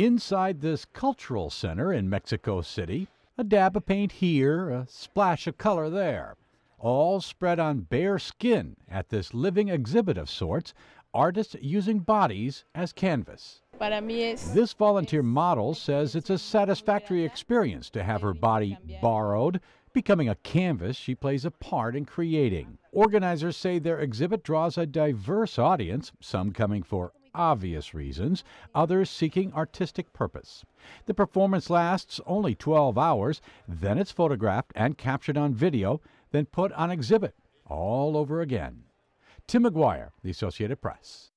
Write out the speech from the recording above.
Inside this cultural center in Mexico City, a dab of paint here, a splash of color there, all spread on bare skin at this living exhibit of sorts, artists using bodies as canvas. This volunteer model says it's a satisfactory experience to have her body borrowed, becoming a canvas she plays a part in creating. Organizers say their exhibit draws a diverse audience, some coming for obvious reasons, others seeking artistic purpose. The performance lasts only 12 hours, then it's photographed and captured on video, then put on exhibit all over again. Tim McGuire, The Associated Press.